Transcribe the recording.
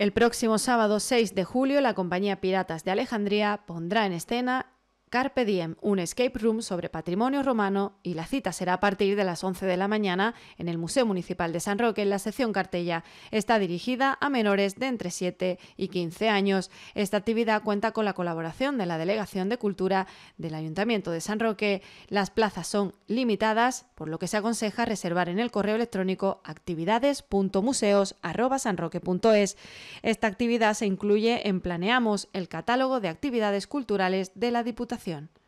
El próximo sábado 6 de julio, la compañía Piratas de Alejandría pondrá en escena Carpe Diem, un escape room sobre patrimonio romano y la cita será a partir de las 11 de la mañana en el Museo Municipal de San Roque en la sección Cartella. Está dirigida a menores de entre 7 y 15 años. Esta actividad cuenta con la colaboración de la Delegación de Cultura del Ayuntamiento de San Roque. Las plazas son limitadas, por lo que se aconseja reservar en el correo electrónico actividades.museos@sanroque.es. Esta actividad se incluye en Planeamos, el catálogo de actividades culturales de la Diputación Gracias.